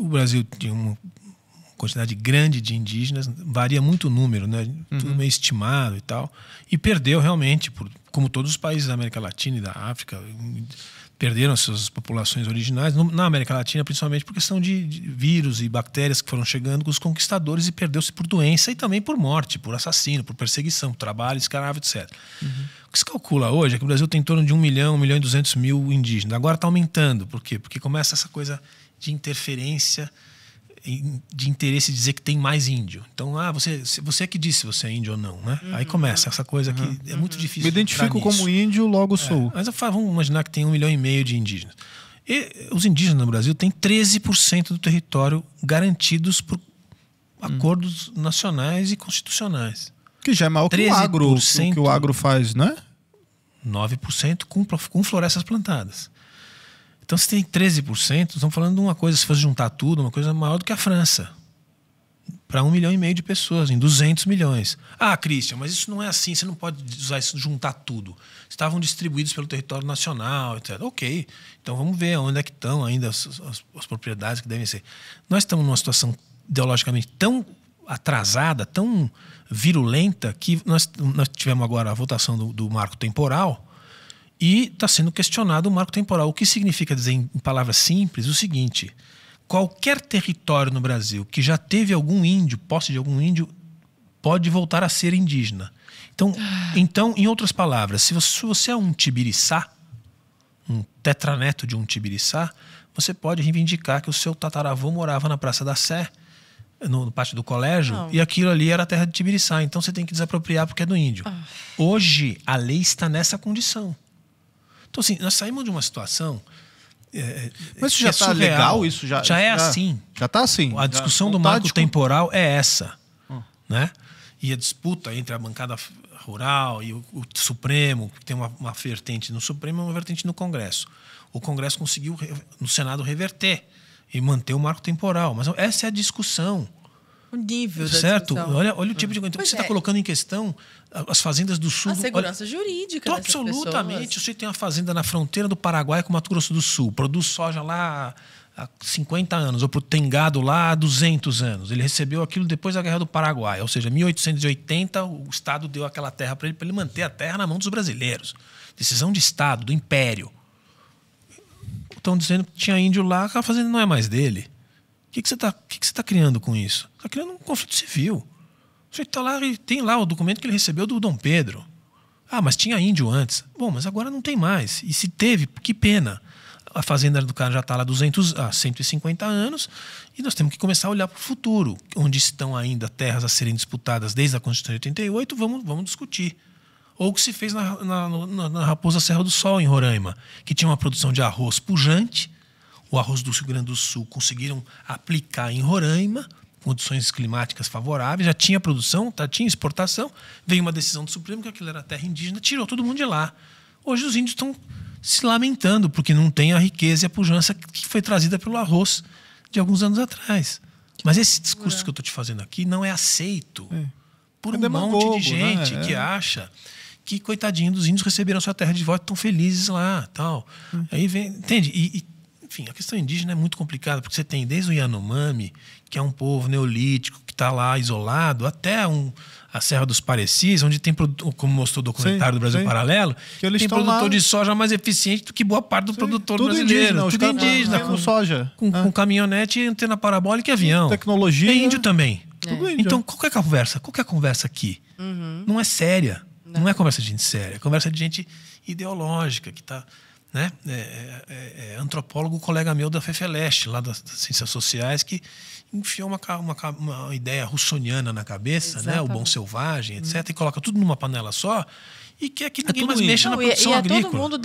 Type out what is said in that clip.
o Brasil tinha uma quantidade grande de indígenas, varia muito o número, né? Tudo uhum. meio estimado e tal. E perdeu realmente, por, como todos os países da América Latina e da África, perderam suas populações originais, na América Latina, principalmente por questão de, de vírus e bactérias que foram chegando com os conquistadores e perdeu-se por doença e também por morte, por assassino, por perseguição, trabalho, escravo, etc. Uhum. O que se calcula hoje é que o Brasil tem em torno de 1 milhão, 1 milhão e 200 mil indígenas. Agora está aumentando. Por quê? Porque começa essa coisa de interferência de interesse dizer que tem mais índio. Então, ah, você, você é que disse se você é índio ou não, né? Uhum. Aí começa essa coisa que uhum. é muito uhum. difícil. Me identifico como índio, logo é. sou. Mas eu falo, vamos imaginar que tem um milhão e meio de indígenas. E os indígenas no Brasil têm 13% do território garantidos por acordos uhum. nacionais e constitucionais. Que já é maior que o agro, o que o agro faz, né? 9% com, com florestas plantadas. Então, se tem 13%, estamos falando de uma coisa, se fosse juntar tudo, uma coisa maior do que a França. Para um milhão e meio de pessoas, em 200 milhões. Ah, Christian, mas isso não é assim, você não pode usar isso, juntar tudo. Estavam distribuídos pelo território nacional, etc. Ok, então vamos ver onde é que estão ainda as, as, as propriedades que devem ser. Nós estamos numa situação ideologicamente tão atrasada, tão virulenta, que nós, nós tivemos agora a votação do, do marco temporal, e está sendo questionado o marco temporal. O que significa dizer, em palavras simples, o seguinte: qualquer território no Brasil que já teve algum índio, posse de algum índio, pode voltar a ser indígena. Então, ah. então em outras palavras, se você é um tibiriçá, um tetraneto de um tibiriçá, você pode reivindicar que o seu tataravô morava na Praça da Sé, no, no pátio do colégio, Não. e aquilo ali era a terra de Tibiriçá. Então você tem que desapropriar porque é do índio. Ah. Hoje, a lei está nessa condição. Então, assim, nós saímos de uma situação. É, é Mas isso é já está é legal, isso já. Já é já, assim. Já está assim. A discussão já, do tá marco temporal é essa. Hum. Né? E a disputa entre a bancada rural e o, o Supremo, que tem uma, uma, vertente no Supremo e uma vertente no Congresso. O Congresso conseguiu, no Senado, reverter e manter o marco temporal. Mas essa é a discussão o nível certo? da Certo? Olha, olha o tipo de coisa. Então, você está é. colocando em questão as fazendas do sul. A segurança olha, jurídica. absolutamente. Pessoas. Você tem uma fazenda na fronteira do Paraguai com o Mato Grosso do Sul, produz soja lá há 50 anos, ou tem gado lá há 200 anos. Ele recebeu aquilo depois da Guerra do Paraguai, ou seja, 1880, o Estado deu aquela terra para ele, para ele manter a terra na mão dos brasileiros. Decisão de Estado, do Império. Estão dizendo que tinha índio lá, a fazenda não é mais dele. O que, você está tá criando com isso? Está criando um conflito civil. O sujeito está lá e tem lá o documento que ele recebeu do Dom Pedro. Ah, mas tinha índio antes. Bom, mas agora não tem mais. E se teve, que pena. A fazenda do cara já está lá há ah, 150 anos e nós temos que começar a olhar para o futuro, onde estão ainda terras a serem disputadas desde a Constituição de 88, vamos, vamos discutir. Ou o que se fez na, na, na, na Raposa Serra do Sol, em Roraima, que tinha uma produção de arroz pujante, o arroz do Rio Grande do Sul conseguiram aplicar em Roraima, condições climáticas favoráveis, já tinha produção, já tá, tinha exportação, veio uma decisão do Supremo que aquilo era terra indígena, tirou todo mundo de lá. Hoje os índios estão se lamentando porque não tem a riqueza e a pujança que foi trazida pelo arroz de alguns anos atrás. Mas esse discurso é. que eu estou te fazendo aqui não é aceito é. por é um monte de né? gente né? que é. acha que, coitadinho dos índios, receberam sua terra de volta, estão felizes lá tal. É. Aí vem, entende? E, e enfim, a questão indígena é muito complicada, porque você tem desde o Yanomami, que é um povo neolítico, que está lá isolado, até um, a Serra dos Parecis, onde tem, como mostrou o documentário sim, do Brasil sim. Paralelo, que eles tem produtor lá... de soja mais eficiente do que boa parte do sim, produtor tudo brasileiro. Indígena, tudo indígena, com, com soja. Com, é. com caminhonete, antena parabólica e avião. Tecnologia. É índio também. É. é. Índio. Então, qual é a conversa? Qual é a conversa aqui? Uhum. Não é séria. Não. não. é conversa de gente séria. É conversa de gente ideológica, que está né? É, é, é, é, antropólogo, colega meu da Fefeleste, lá das, das, Ciências Sociais, que enfiou uma, uma, uma ideia russoniana na cabeça, Exatamente. né? O bom selvagem, etc. Hum. E coloca tudo numa panela só e quer que é ninguém mais mexa Não, na produção e, e é agrícola. todo mundo